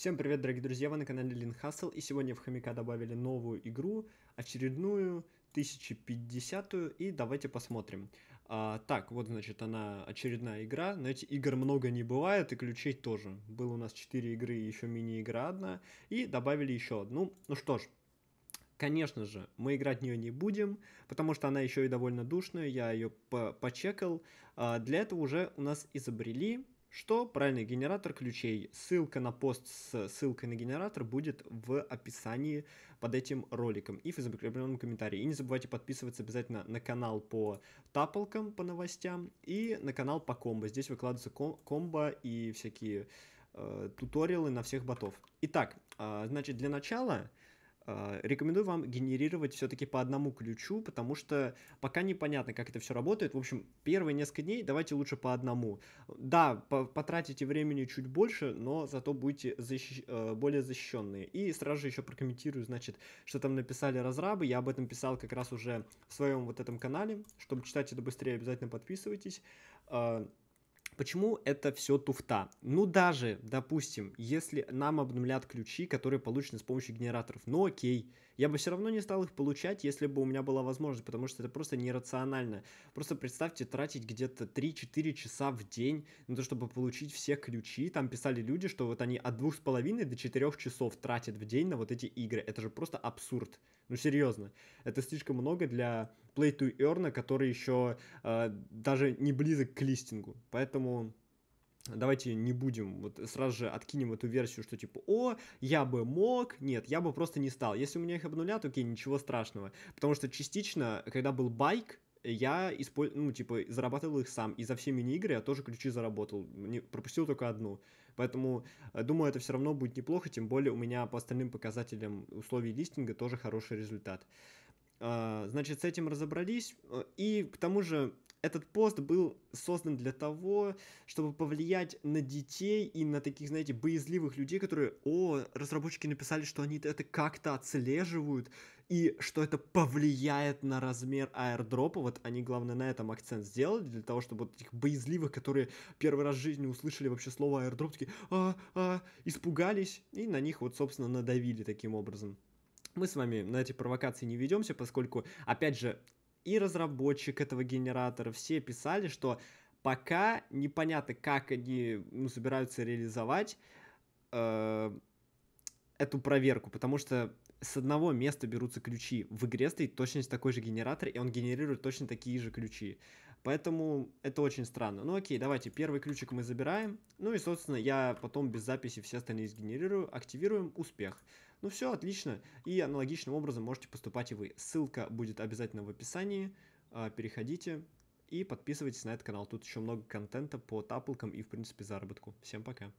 Всем привет, дорогие друзья, вы на канале Лин Хасл, и сегодня в Хомяка добавили новую игру, очередную, 1050 и давайте посмотрим. А, так, вот, значит, она очередная игра, знаете, игр много не бывает, и ключей тоже. Было у нас 4 игры и еще мини-игра одна, и добавили еще одну. Ну что ж, Конечно же, мы играть в нее не будем, потому что она еще и довольно душная, я ее по почекал. А, для этого уже у нас изобрели что? Правильный генератор ключей. Ссылка на пост с ссылкой на генератор будет в описании под этим роликом и в закрепленном комментарии. И не забывайте подписываться обязательно на канал по таплкам по новостям и на канал по комбо. Здесь выкладываются ком комбо и всякие э, туториалы на всех ботов. Итак, э, значит, для начала а, рекомендую вам генерировать все-таки по одному ключу, потому что пока непонятно, как это все работает. В общем, первые несколько дней давайте лучше по одному. Да, по потратите времени чуть больше, но зато будете защищ э, более защищенные. И сразу же еще прокомментирую, значит, что там написали разрабы. Я об этом писал как раз уже в своем вот этом канале. Чтобы читать это быстрее, обязательно подписывайтесь. А, Почему это все туфта? Ну, даже, допустим, если нам обнулят ключи, которые получены с помощью генераторов, ну окей, я бы все равно не стал их получать, если бы у меня была возможность, потому что это просто нерационально. Просто представьте, тратить где-то 3-4 часа в день на то, чтобы получить все ключи. Там писали люди, что вот они от 2,5 до 4 часов тратят в день на вот эти игры. Это же просто абсурд. Ну серьезно, это слишком много для Play to Earn, а, который еще э, а, даже не близок к листингу. Поэтому давайте не будем вот сразу же откинем эту версию, что типа, о, я бы мог, нет, я бы просто не стал. Если у меня их обнулят, окей, ничего страшного. Потому что частично, когда был байк, я использ... ну, типа, зарабатывал их сам, и за все мини-игры я тоже ключи заработал, не... пропустил только одну. Поэтому, э, думаю, это все равно будет неплохо, тем более у меня по остальным показателям условий листинга тоже хороший результат. А, значит, с этим разобрались, э, и к тому же этот пост был создан для того, чтобы повлиять на детей и на таких, знаете, боязливых людей, которые, о, разработчики написали, что они это как-то отслеживают, и что это повлияет на размер аирдропа. Вот они, главное, на этом акцент сделали, для того, чтобы вот этих боязливых, которые первый раз в жизни услышали вообще слово аирдроп, такие, а, а, испугались, и на них вот, собственно, надавили таким образом. Мы с вами на эти провокации не ведемся, поскольку, опять же, и разработчик этого генератора, все писали, что пока непонятно, как они ну, собираются реализовать э, эту проверку, потому что с одного места берутся ключи. В игре стоит точно такой же генератор, и он генерирует точно такие же ключи. Поэтому это очень странно. Ну окей, давайте, первый ключик мы забираем. Ну и, собственно, я потом без записи все остальные сгенерирую, активируем, успех. Успех. Ну все, отлично. И аналогичным образом можете поступать и вы. Ссылка будет обязательно в описании. А, переходите и подписывайтесь на этот канал. Тут еще много контента по таплкам и, в принципе, заработку. Всем пока.